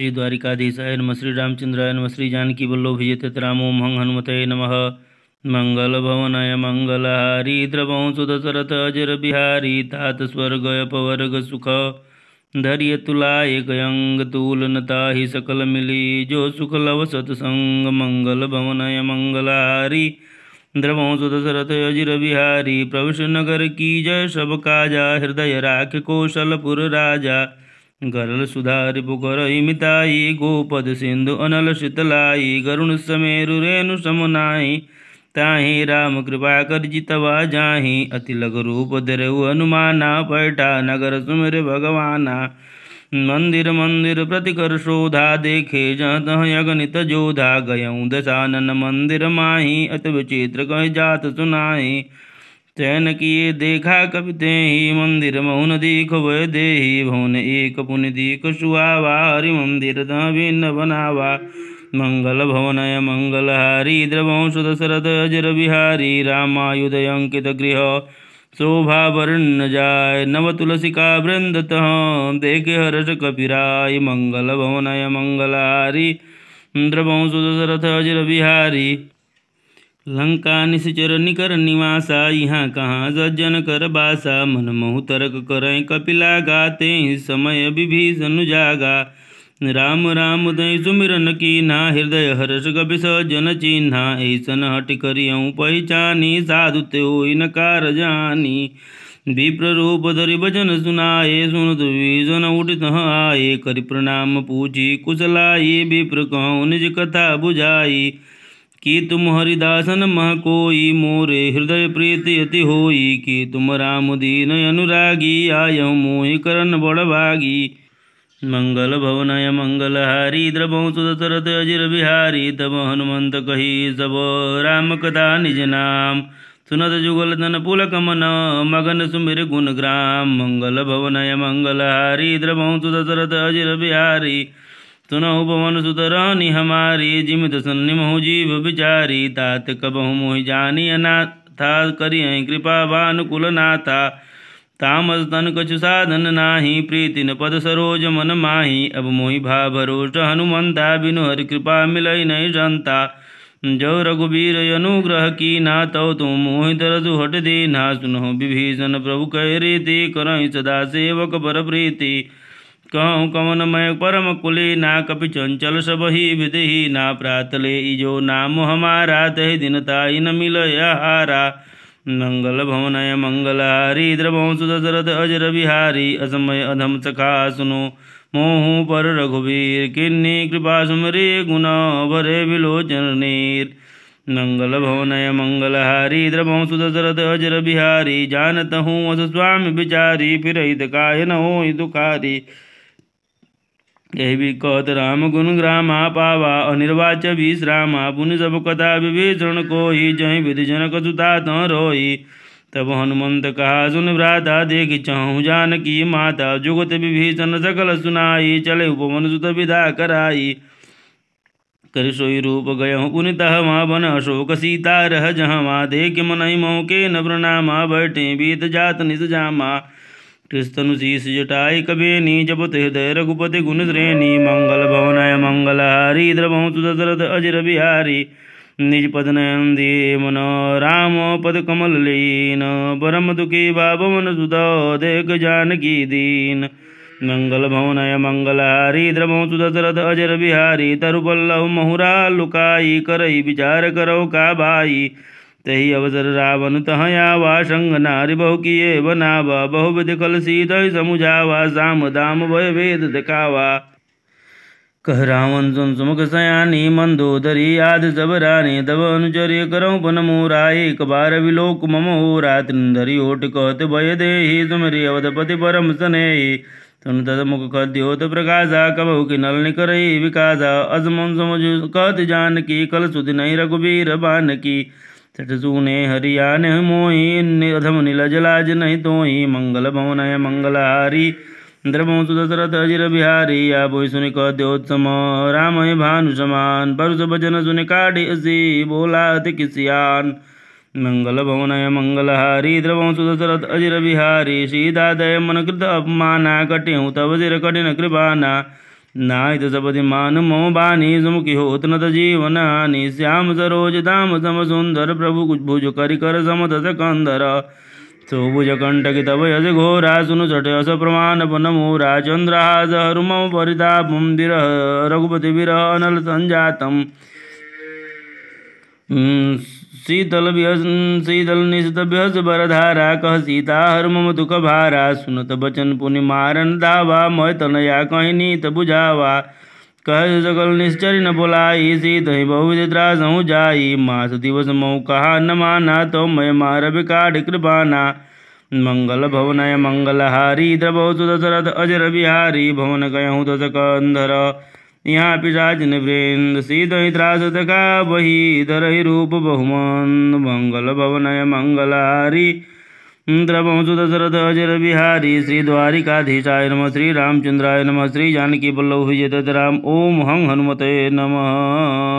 श्री द्वारिकाधीशाय नम श्री रामचंद्राय नम श्री जानकी वल्लभ विजेत रामो मंग हनुमते नम मंगल भवनय मंगलहारी द्रवं सुदशरथ अजर बिहारी तात स्वर्ग अपवर्ग सुख धर्य तुलाय गयंग तुलनता ही सकल मिली जो सुख लव सतसंग मंगल भवनय मंगलहारी द्रवों सुदशरथ अजर बिहारी प्रवश नगर की जय सब काजा हृदय राख कौशलपुर राजा गरल सुधारि पुकरहि मिताई गोपद सिंधु अनल शीतलाई गरुण समेरु रेणु समनाई ताही राम कृपा कर जितवा जाही अति रूप धरु हनुमाना पैठा नगर सुमिर भगवाना मंदिर मंदिर प्रतिकर शोधा देखे जहाँ तह अगणित जोधा गय दशानन मंदिर माही अति विचित्र कह जात सुनाही तैन किए देखा कवि ते ही मंदिर मौन दीख व दे भवन एक पुन दीख सुहावारी मंदिर भिन्न बनावा मंगल भवनय मंगलहारी द्रवंश दशरथ अजर बिहारी रामायुदय अंकित गृह शोभा वर्ण जाय नव तुलसी का वृंदत देख हर्ष कपिराय मंगल भवनय मंगलहारी द्रवंश दशरथ अजर बिहारी लंका निश्चर निकर निवासा यहाँ कहाँ सज्जन कर बासा मोह तरक करें कपिला गाते समय विभीषण जागा राम राम दई सुमिरन की ना हृदय हर्ष कपिस जन चिन्हा ऐसन हट करियऊँ पहचानी साधु न कार जानी विप्र रूप धरि भजन सुनाए सुन उठ उठित आए कर प्रणाम पूछी कुशलाई विप्र कहु निज कथा बुझाई कि तुम हरिदासन मह कोई मोरे हृदय प्रीति अति होई कि तुम राम दीन अनुरागी आय मोहि करण बड़ भागी मंगल भवनय मंगलहारी द्रवं सुदशरथ अजिर बिहारी तब हनुमंत कही सब राम कथा निज नाम सुनत जुगल धन पुलक मन मगन सुमिर गुण ग्राम मंगल भवनय हारी द्रभ सुदशरथ अजिर बिहारी सुनहु पवन सुत रहनी हमारी जिमित सन्निम हो जीव बिचारी तात कब मोह जानी अनाथा करी कृपा भानुकुल नाथा तामस तन कछु साधन नाही प्रीति न पद सरोज मन माही अब मोहि भा भरोष हनुमंता बिनु हरि कृपा मिलई नहीं जनता जो रघुबीर अनुग्रह की ना तो तुम मोहि रसु हट दे ना सुनो विभीषण प्रभु कह रीति करई सदा सेवक पर प्रीति कहु कवन मय परम कुले ना कपि चंचल सब ही विदि ना प्रातले इजो नाम हमारा तह दिनता इन मिल हारा मंगल भवनय मंगलहारी द्रभंस दशरथ अजर विहारी असमय अधम सखा सुनो मोहू पर रघुवीर किन्नी कृपा सुमरे गुण भरे विलोचन नीर मंगल भवनय मंगलहारी द्रभंस दशरथ अजर बिहारी जानत हूँ अस स्वामी बिचारी फिर हित काय न हो दुखारी कौत राम गुण ग्रामा पावा अनिर्वाच विश्रामा पुण्य सब कथा विभीषण कोई जय विधि जनक सुता तँ रोई तब हनुमंत कहा सुन भ्राता देख जान की माता जुगत विभीषण सकल सुनाई चले उपवन सुत विदा कराई कर सोई रूप गय पुनित माँ बन अशोक सीता रह जहाँ माँ देख मनई मोह के न प्रणामा बैठे बीत जात निज जामा कृष्णनु शीश जटाई कबेनी नी जपत हृदय रघुपति गुण श्रेणी मंगल भवनाय मंगल द्रवं सुदशरथ अजर बिहारी निज पद नयन मन राम पद कमल लीन परम दुखी मन सुधा देख जानकी दीन मंगल भवनय मंगलहारी द्रभ दशरथ अजर बिहारी तरुपल्लव महुरा लुकाई करई विचार करो का भाई तही अवसर रावण तहया वा संग नारि बहु किए वा बहुविध कल सीत समुझावा साम दाम भय वेद दिखावा कह रावण सुन सुमुख सयानी मंदोदरी आद सब रानी दब अनुचर्य करो पन मोरा एक बार विलोक मम हो रात्रि ओट कहत भय दे सुमरी अवधपति परम सने तुम तद मुख कद्योत प्रकाशा कबहु कि नल निकर विकासा अजमन समझ कहत जान की कल सुध नहीं रघुबीर बान की तिटसू ने हरियान मोहि अधम नीलजलाज नहीं ही मंगल भवन मंगलहारी द्रवसु दशरथ अजिर बिहारी या बोई सुन कह द्योत्सम राम भानु समान परुष भजन सुनि काढ़ी असी बोला अति किसियान मंगल भवन मंगलहारी द्रवसु दशरथ अजिर बिहारी सीता दय मन कृत अपमाना कटिहूँ तब जिर कठिन कृपाना नायत सपदिमान मो बानी सुमुखी होत नत जीवनानी श्याम सरोज धाम सम सुंदर प्रभु कुछ भुज करि कर समत सकंदर सोभुज तब वयस घोरा सुनु सठ अस प्रमाण पनमोरा चंद्रहास हरुम परितापम विरह रघुपति विरह अनल संजातम हम्म, शीतल शीतल निशित बरधारा कह सीता हर मम दुख भारा सुनत बचन पुनि मारन दावा मय तनया कहीं नीत बुझावा कह सकल निश्चर न बोलाई सीत ही बहुविध त्रास हूँ जाई मास दिवस मऊ कहा न माना तो मैं मार काट कृपाना मंगल भवनय मंगलहारी द्रभ सुदशरथ अजर बिहारी भवन कहूँ दस कंधर यहाँ पिशाच निवृंद का बही धरहि रूप बहुमान मंगल भवनय मंगलारी द्रवंसु दशरथ अजर बिहारी श्री द्वारिकाधीशाय नम श्री रामचंद्राय नम श्री जानकी वल्लभ विजय राम ओम हं हनुमते नमः